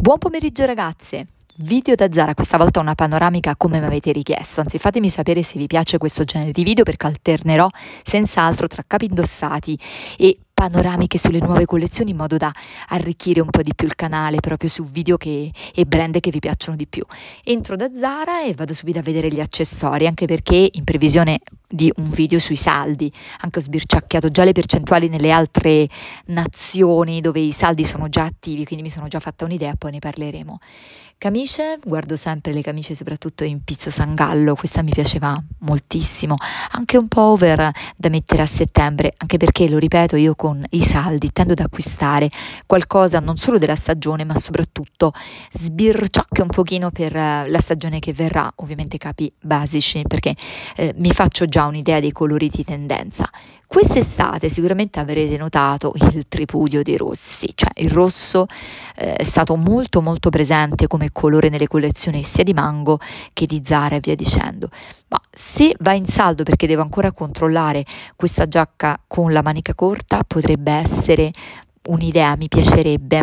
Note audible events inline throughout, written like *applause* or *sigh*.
Buon pomeriggio ragazze! Video da Zara, questa volta una panoramica come mi avete richiesto, anzi fatemi sapere se vi piace questo genere di video perché alternerò senz'altro tra capi indossati e panoramiche sulle nuove collezioni in modo da arricchire un po' di più il canale proprio su video che, e brand che vi piacciono di più. Entro da Zara e vado subito a vedere gli accessori, anche perché in previsione di un video sui saldi, anche ho sbirciacchiato già le percentuali nelle altre nazioni dove i saldi sono già attivi, quindi mi sono già fatta un'idea, poi ne parleremo. Camice, guardo sempre le camicie soprattutto in pizzo sangallo, questa mi piaceva moltissimo, anche un po' over da mettere a settembre, anche perché lo ripeto io con con i saldi tendo ad acquistare qualcosa non solo della stagione ma soprattutto sbirciacchio un pochino per eh, la stagione che verrà, ovviamente capi basici perché eh, mi faccio già un'idea dei colori di tendenza, Quest'estate sicuramente avrete notato il tripudio dei rossi, cioè il rosso eh, è stato molto molto presente come colore nelle collezioni sia di Mango che di Zara e via dicendo. Ma se va in saldo perché devo ancora controllare questa giacca con la manica corta potrebbe essere un'idea, mi piacerebbe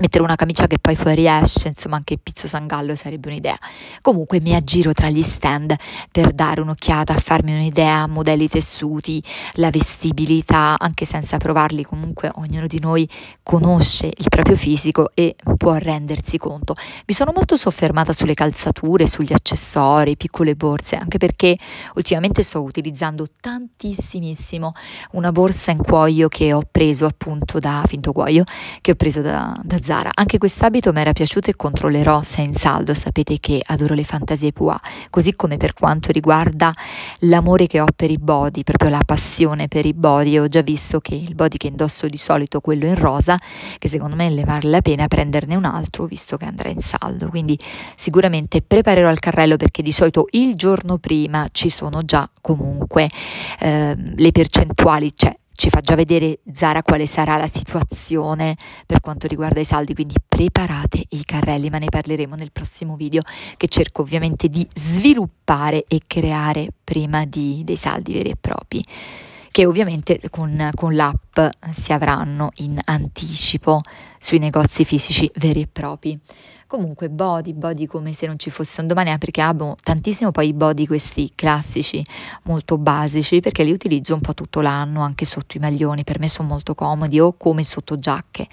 mettere una camicia che poi fuoriesce, insomma anche il pizzo sangallo sarebbe un'idea. Comunque mi aggiro tra gli stand per dare un'occhiata, farmi un'idea, modelli tessuti, la vestibilità, anche senza provarli, comunque ognuno di noi conosce il proprio fisico e può rendersi conto. Mi sono molto soffermata sulle calzature, sugli accessori, piccole borse, anche perché ultimamente sto utilizzando tantissimissimo una borsa in cuoio che ho preso appunto da Finto Cuoio, che ho preso da, da Zara. Anche quest'abito mi era piaciuto e controllerò se è in saldo. sapete che adoro le fantasie pua, così come per quanto riguarda l'amore che ho per i body, proprio la passione per i body. Ho già visto che il body che indosso di solito, quello in rosa, che secondo me ne vale la pena prenderne un altro, visto che andrà in saldo. Quindi sicuramente preparerò il carrello perché di solito il giorno prima ci sono già comunque eh, le percentuali, cioè ci fa già vedere Zara quale sarà la situazione per quanto riguarda i saldi, quindi preparate i carrelli, ma ne parleremo nel prossimo video che cerco ovviamente di sviluppare e creare prima di, dei saldi veri e propri che ovviamente con, con l'app si avranno in anticipo sui negozi fisici veri e propri. Comunque body, body come se non ci fosse un domani, ah, perché amo tantissimo poi i body questi classici, molto basici, perché li utilizzo un po' tutto l'anno, anche sotto i maglioni, per me sono molto comodi o come sotto giacche.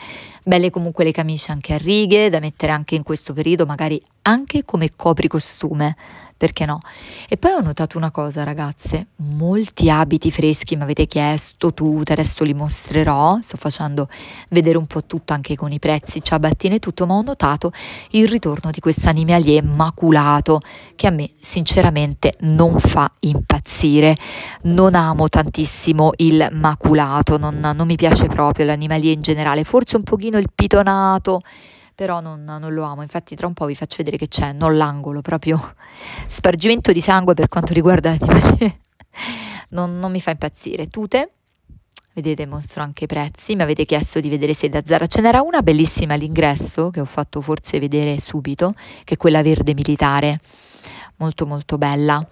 Belle comunque le camicie anche a righe, da mettere anche in questo periodo, magari anche come copricostume, perché no? E poi ho notato una cosa, ragazze, molti abiti freschi mi avete chiesto, tu, adesso li mostrerò, sto facendo vedere un po' tutto anche con i prezzi, ciabattine e tutto, ma ho notato il ritorno di questo animali maculato che a me sinceramente non fa impazzire. Non amo tantissimo il maculato, non, non mi piace proprio l'animalia in generale, forse un pochino il pitonato però non, non, lo amo, infatti tra un po' vi faccio vedere che c'è, non l'angolo, proprio spargimento di sangue per quanto riguarda l'animalia, non, non mi fa impazzire. Tute, Vedete, mostro anche i prezzi. Mi avete chiesto di vedere se da Zara ce n'era una bellissima all'ingresso che ho fatto forse vedere subito, che è quella verde militare, molto molto bella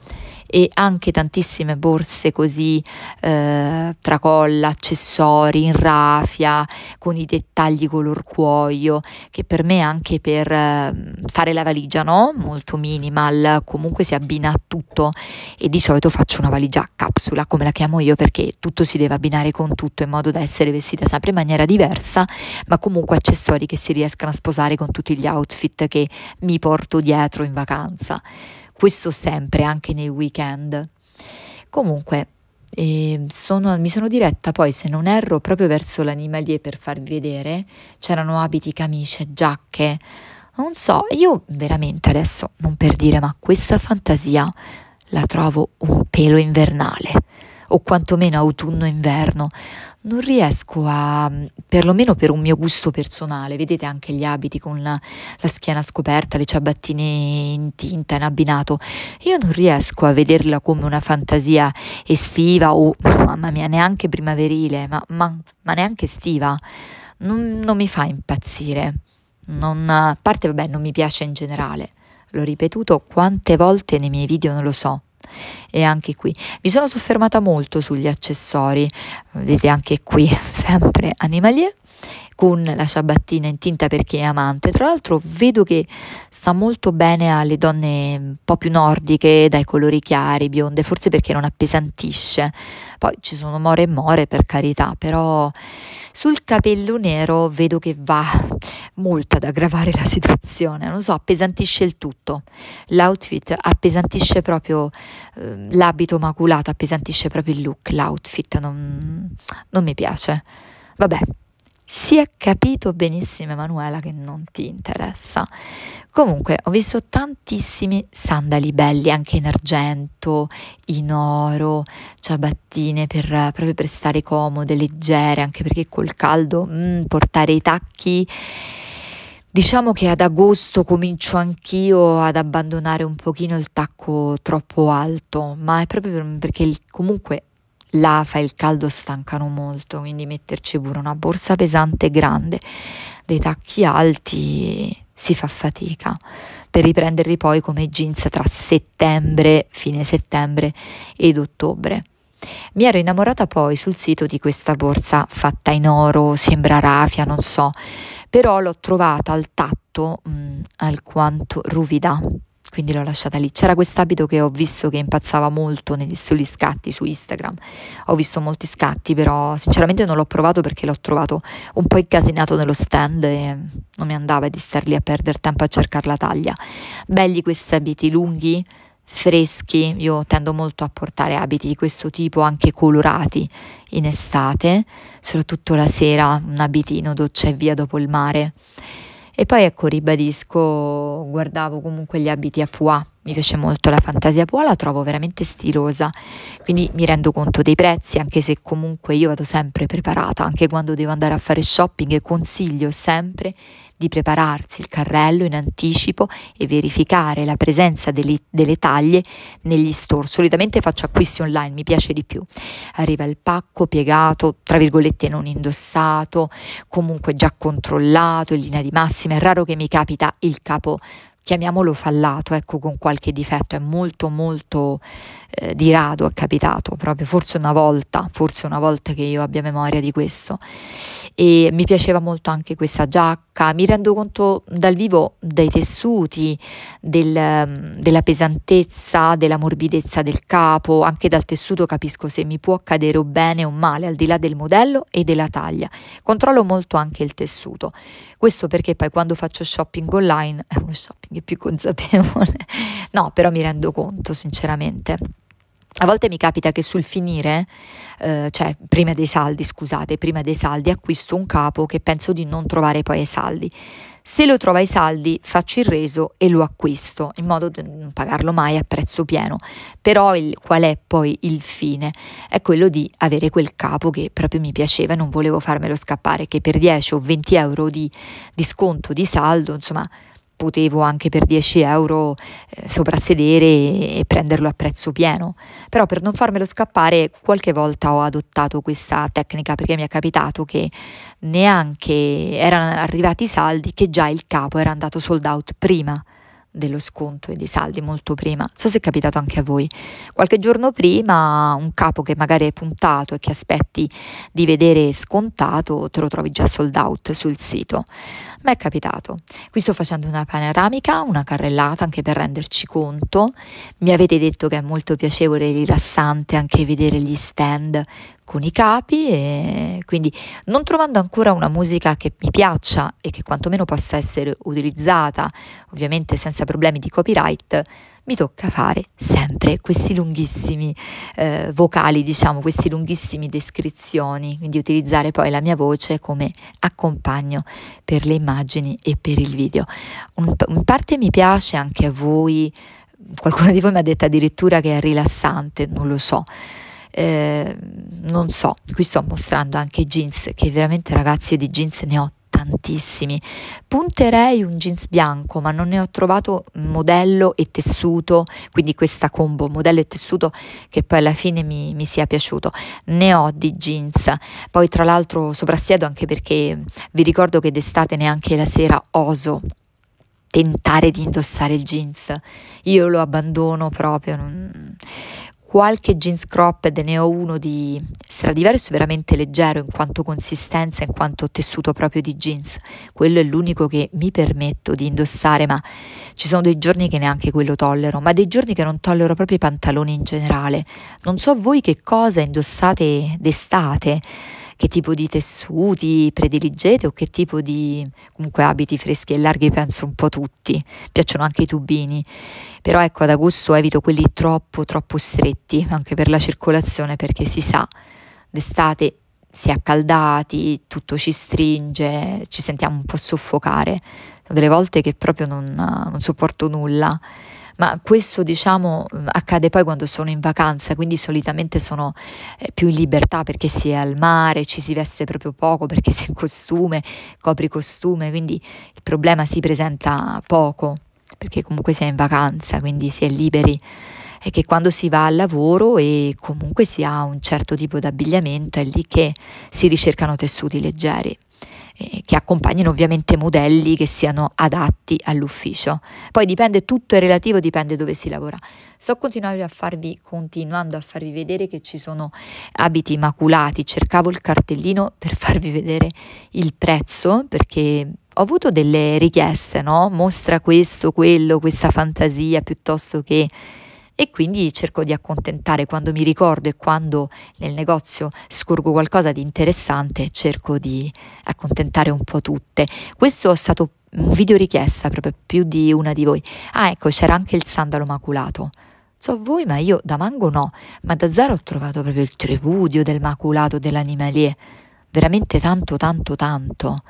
e anche tantissime borse così eh, tracolla, accessori, in raffia, con i dettagli color cuoio, che per me anche per eh, fare la valigia, no? Molto minimal, comunque si abbina a tutto e di solito faccio una valigia a capsula, come la chiamo io, perché tutto si deve abbinare con tutto in modo da essere vestita sempre in maniera diversa, ma comunque accessori che si riescano a sposare con tutti gli outfit che mi porto dietro in vacanza questo sempre anche nei weekend. Comunque ehm, sono, mi sono diretta poi, se non erro, proprio verso l'animalier per farvi vedere, c'erano abiti, camicie, giacche, non so, io veramente adesso, non per dire, ma questa fantasia la trovo un pelo invernale o quantomeno autunno-inverno, non riesco a, mm, perlomeno per un mio gusto personale, vedete anche gli abiti con la, la schiena scoperta, le ciabattine in tinta, in abbinato, io non riesco a vederla come una fantasia estiva o, mamma mia, neanche primaverile, ma, ma, ma neanche estiva, non, non, mi fa impazzire, non, a parte vabbè non mi piace in generale, l'ho ripetuto quante volte nei miei video non lo so e anche qui mi sono soffermata molto sugli accessori vedete anche qui *laughs* sempre animalier con la ciabattina in tinta per chi è amante tra l'altro vedo che sta molto bene alle donne un po' più nordiche dai colori chiari bionde forse perché non appesantisce poi ci sono more e more per carità però sul capello nero vedo che va molto ad aggravare la situazione, non so, appesantisce il tutto. L'outfit appesantisce proprio eh, l'abito maculato, appesantisce proprio il look, l'outfit non, non mi piace. Vabbè, si è capito benissimo Emanuela che non ti interessa. Comunque ho visto tantissimi sandali belli anche in argento, in oro, ciabattine per, proprio per stare comode, leggere, anche perché col caldo mm, portare i tacchi... Diciamo che ad agosto comincio anch'io ad abbandonare un pochino il tacco troppo alto, ma è proprio perché comunque l'afa e il caldo stancano molto, quindi metterci pure una borsa pesante grande, dei tacchi alti si fa fatica per riprenderli poi come jeans tra settembre, fine settembre ed ottobre. Mi ero innamorata poi sul sito di questa borsa fatta in oro, sembra rafia, non so, però l'ho trovata al tatto mh, mm, alquanto ruvida quindi l'ho lasciata lì. C'era quest'abito che ho visto che impazzava molto negli, sugli scatti su Instagram, ho visto molti scatti, però sinceramente non l'ho provato perché l'ho trovato un po' incasinato nello stand e non mi andava di star lì a perdere tempo a cercare la taglia. Belli questi abiti lunghi, freschi, io tendo molto a portare abiti di questo tipo, anche colorati in estate, soprattutto la sera, un abitino doccia e via dopo il mare. E poi ecco, ribadisco, guardavo comunque gli abiti a pois, mi piace molto la fantasia pois, la trovo veramente stilosa, quindi mi rendo conto dei prezzi, anche se comunque io vado sempre preparata, anche quando devo andare a fare shopping, consiglio sempre di prepararsi il carrello in anticipo e verificare la presenza delle, delle taglie negli store. Solitamente faccio acquisti online, mi piace di più. Arriva il pacco piegato, tra virgolette non indossato, comunque già controllato in linea di massima. È raro che mi capita il capo chiamiamolo fallato, ecco, con qualche difetto, è molto molto eh, di rado è capitato, proprio forse una volta, forse una volta che io abbia memoria di questo. E mi piaceva molto anche questa giacca, mi rendo conto dal vivo dei tessuti, del, della pesantezza, della morbidezza del capo, anche dal tessuto capisco se mi può cadere o bene o male, al di là del modello e della taglia. Controllo molto anche il tessuto. Questo perché poi quando faccio shopping online *laughs* è uno shopping più consapevole. No, però mi rendo conto, sinceramente. A volte mi capita che sul finire, eh, cioè prima dei saldi, scusate, prima dei saldi acquisto un capo che penso di non trovare poi ai saldi. Se lo trovo ai saldi faccio il reso e lo acquisto in modo da non pagarlo mai a prezzo pieno, però il, qual è poi il fine? È quello di avere quel capo che proprio mi piaceva e non volevo farmelo scappare, che per 10 o 20 euro di, di sconto di saldo, insomma potevo anche per 10 euro eh, soprassedere e prenderlo a prezzo pieno, però per non farmelo scappare qualche volta ho adottato questa tecnica perché mi è capitato che neanche erano arrivati i saldi che già il capo era andato sold out prima dello sconto e dei saldi molto prima. So se è capitato anche a voi. Qualche giorno prima un capo che magari è puntato e che aspetti di vedere scontato te lo trovi già sold out sul sito. Ma è capitato. Qui sto facendo una panoramica, una carrellata anche per renderci conto. Mi avete detto che è molto piacevole e rilassante anche vedere gli stand con i capi e quindi non trovando ancora una musica che mi piaccia e che quantomeno possa essere utilizzata, ovviamente senza senza problemi di copyright, mi tocca fare sempre questi lunghissimi eh, vocali, diciamo, questi lunghissimi descrizioni, quindi utilizzare poi la mia voce come accompagno per le immagini e per il video. Un, in parte mi piace anche a voi, qualcuno di voi mi ha detto addirittura che è rilassante, non lo so. Eh, non so, qui sto mostrando anche jeans, che veramente ragazzi io di jeans ne ho tantissimi. Punterei un jeans bianco, ma non ne ho trovato modello e tessuto, quindi questa combo modello e tessuto che poi alla fine mi, mi sia piaciuto. Ne ho di jeans, poi tra l'altro soprassiedo anche perché vi ricordo che d'estate neanche la sera oso tentare di indossare il jeans. Io lo abbandono proprio. Non... Qualche jeans cropped, ne ho uno di stradiverso è veramente leggero in quanto consistenza, in quanto tessuto proprio di jeans. Quello è l'unico che mi permetto di indossare, ma ci sono dei giorni che neanche quello tollero, ma dei giorni che non tollero proprio i pantaloni in generale. Non so voi che cosa indossate d'estate che tipo di tessuti prediligete o che tipo di comunque abiti freschi e larghi penso un po' tutti. Piacciono anche i tubini. Però ecco, ad agosto evito quelli troppo troppo stretti, anche per la circolazione perché si sa d'estate si è accaldati, tutto ci stringe, ci sentiamo un po' soffocare. Sono delle volte che proprio non, non sopporto nulla ma questo diciamo accade poi quando sono in vacanza, quindi solitamente sono eh, più in libertà perché si è al mare, ci si veste proprio poco perché si è in costume, copri costume, quindi il problema si presenta poco perché comunque si è in vacanza, quindi si è liberi è che quando si va al lavoro e comunque si ha un certo tipo di abbigliamento è lì che si ricercano tessuti leggeri eh, che accompagnino ovviamente modelli che siano adatti all'ufficio. Poi dipende, tutto è relativo, dipende dove si lavora. Sto continuando a farvi, continuando a farvi vedere che ci sono abiti maculati, cercavo il cartellino per farvi vedere il prezzo perché ho avuto delle richieste, no? Mostra questo, quello, questa fantasia piuttosto che e quindi cerco di accontentare quando mi ricordo e quando nel negozio scorgo qualcosa di interessante, cerco di accontentare un po' tutte. Questo è stato un video richiesta proprio più di una di voi. Ah, ecco, c'era anche il sandalo maculato. So voi, ma io da mango no, ma da Zara ho trovato proprio il tripudio del maculato dell'animalier. Veramente tanto, tanto, tanto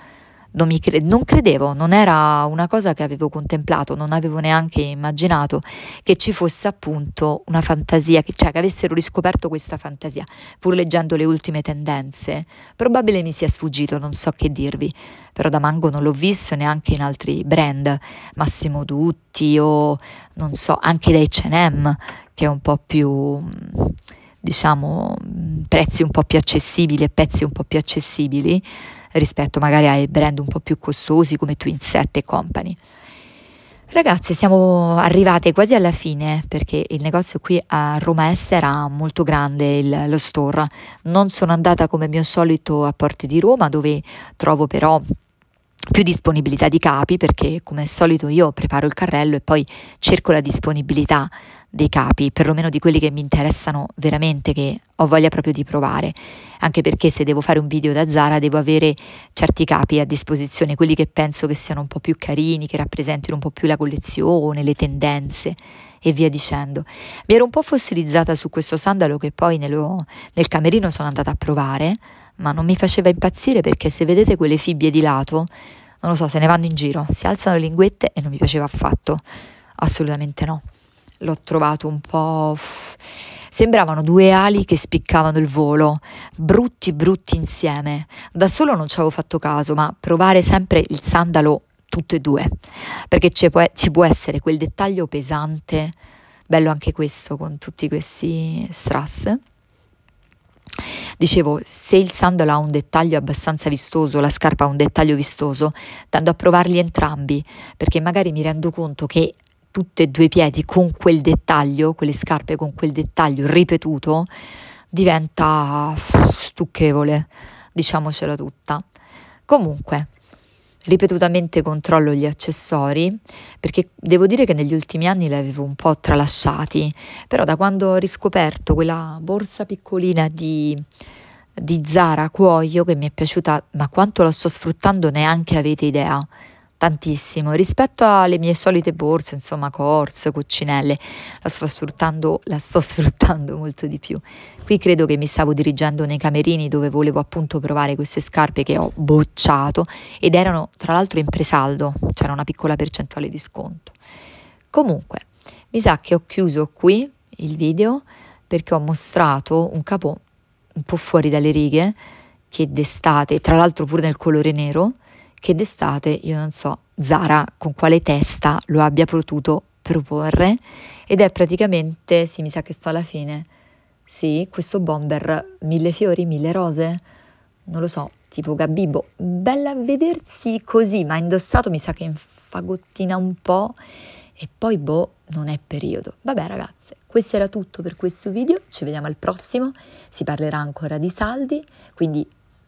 non, cre- non credevo, non era una cosa che avevo contemplato, non avevo neanche immaginato che ci fosse appunto una fantasia, che, cioè che avessero riscoperto questa fantasia, pur leggendo le ultime tendenze. Probabile mi sia sfuggito, non so che dirvi, però da Mango non l'ho visto neanche in altri brand, Massimo Dutti o non so, anche da H&M che è un po' più diciamo prezzi un po' più accessibili e pezzi un po' più accessibili rispetto magari ai brand un po' più costosi come Twin Twinset e company. Ragazze, siamo arrivate quasi alla fine perché il negozio qui a Roma Est era molto grande, il, lo store. Non sono andata come mio solito a Porte di Roma dove trovo però più disponibilità di capi perché come al solito io preparo il carrello e poi cerco la disponibilità dei capi, perlomeno di quelli che mi interessano veramente, che ho voglia proprio di provare, anche perché se devo fare un video da Zara devo avere certi capi a disposizione, quelli che penso che siano un po' più carini, che rappresentino un po' più la collezione, le tendenze e via dicendo. Mi ero un po' fossilizzata su questo sandalo che poi nello, nel camerino sono andata a provare, ma non mi faceva impazzire perché se vedete quelle fibbie di lato, non lo so, se ne vanno in giro, si alzano le linguette e non mi piaceva affatto, assolutamente no l'ho trovato un po'... Sembravano due ali che spiccavano il volo, brutti brutti insieme. Da solo non ci avevo fatto caso, ma provare sempre il sandalo tutte e due, perché ci può, ci può essere quel dettaglio pesante, bello anche questo con tutti questi strass. Dicevo, se il sandalo ha un dettaglio abbastanza vistoso, la scarpa ha un dettaglio vistoso, tendo a provarli entrambi, perché magari mi rendo conto che tutte e due i piedi con quel dettaglio, quelle scarpe con quel dettaglio ripetuto, diventa stucchevole, diciamocela tutta. Comunque, ripetutamente controllo gli accessori perché devo dire che negli ultimi anni li avevo un po' tralasciati, però da quando ho riscoperto quella borsa piccolina di, di Zara Cuoio che mi è piaciuta, ma quanto la sto sfruttando neanche avete idea tantissimo rispetto alle mie solite borse, insomma corse, coccinelle, la sto, sfruttando, la sto *laughs* sfruttando molto di più. Qui credo che mi stavo dirigendo nei camerini dove volevo appunto provare queste scarpe che ho bocciato ed erano tra l'altro in presaldo, c'era una piccola percentuale di sconto. Comunque, mi sa che ho chiuso qui il video perché ho mostrato un capo un po' fuori dalle righe che d'estate, tra l'altro pure nel colore nero, che d'estate, io non so, Zara con quale testa lo abbia potuto proporre ed è praticamente, sì mi sa che sto alla fine, sì, questo bomber, mille fiori, mille rose, non lo so, tipo Gabibbo, bella a vedersi così, ma indossato mi sa che infagottina un po' e poi boh, non è periodo. Vabbè ragazze, questo era tutto per questo video, ci vediamo al prossimo, si parlerà ancora di saldi, quindi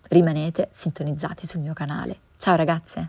rimanete sintonizzati sul mio canale. Ciao ragazze!